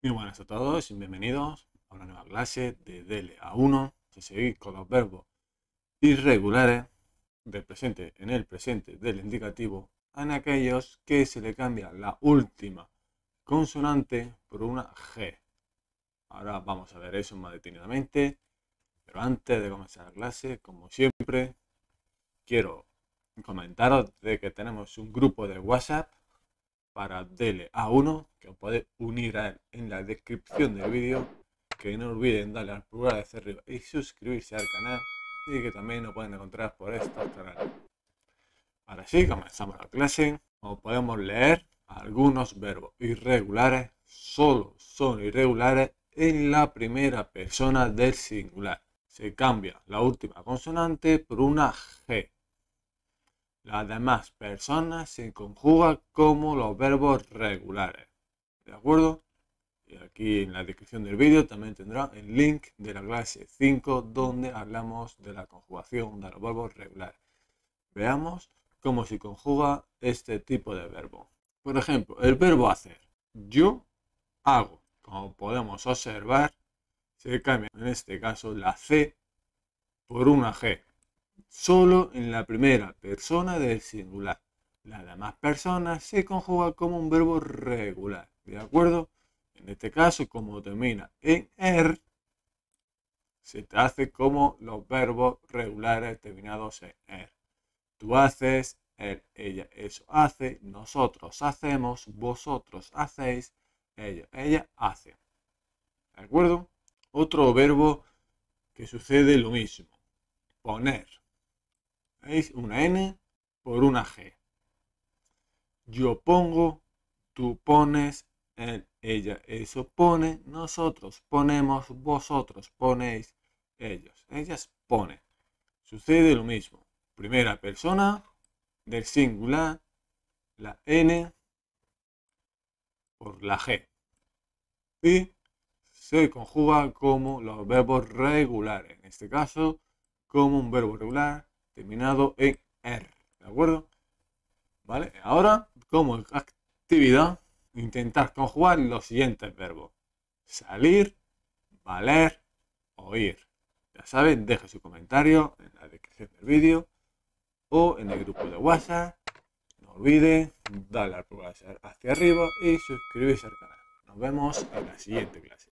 Muy buenas a todos y bienvenidos a una nueva clase de DLA1 que seguir con los verbos irregulares del presente en el presente del indicativo en aquellos que se le cambia la última consonante por una G. Ahora vamos a ver eso más detenidamente, pero antes de comenzar la clase, como siempre, quiero comentaros de que tenemos un grupo de WhatsApp para dele a uno, que os puede unir a él en la descripción del vídeo. Que no olviden darle al pulgar hacia arriba y suscribirse al canal y que también nos pueden encontrar por estos canales. Ahora sí, comenzamos la clase. Como podemos leer, algunos verbos irregulares solo son irregulares en la primera persona del singular. Se cambia la última consonante por una G. Las demás personas se conjuga como los verbos regulares. ¿De acuerdo? Y aquí en la descripción del vídeo también tendrá el link de la clase 5 donde hablamos de la conjugación de los verbos regulares. Veamos cómo se conjuga este tipo de verbo. Por ejemplo, el verbo hacer. Yo hago. Como podemos observar, se cambia en este caso la C por una G solo en la primera persona del singular. Las demás personas se conjuga como un verbo regular, ¿de acuerdo? En este caso, como termina en er, se te hace como los verbos regulares terminados en er. Tú haces, él, ella, eso hace, nosotros hacemos, vosotros hacéis, ella, ella hace. ¿De acuerdo? Otro verbo que sucede lo mismo, poner es una N por una G. Yo pongo, tú pones, en ella, eso pone, nosotros ponemos, vosotros ponéis, ellos, ellas ponen. Sucede lo mismo. Primera persona del singular, la N por la G. Y se conjuga como los verbos regulares. En este caso, como un verbo regular, terminado en R. ¿De acuerdo? ¿Vale? Ahora, como actividad, intentar conjugar los siguientes verbos. Salir, valer, oír. Ya saben, deje su comentario en la descripción del vídeo o en el grupo de WhatsApp. No olviden darle al pulgar hacia arriba y suscribirse al canal. Nos vemos en la siguiente clase.